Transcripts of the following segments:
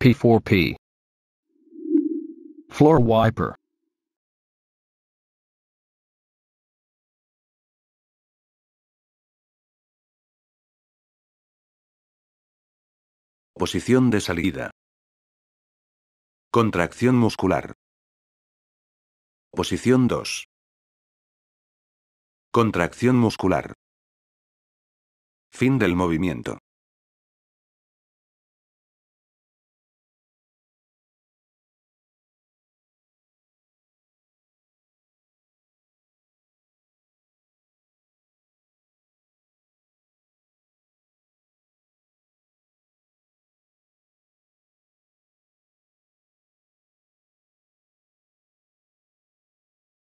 P4P Floor wiper Posición de salida. Contracción muscular. Posición 2. Contracción muscular. Fin del movimiento.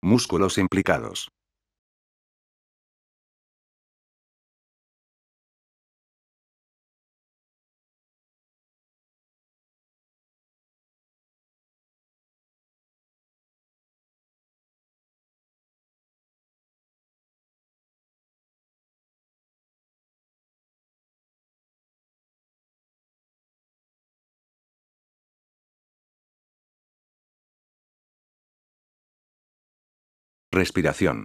músculos implicados. Respiración.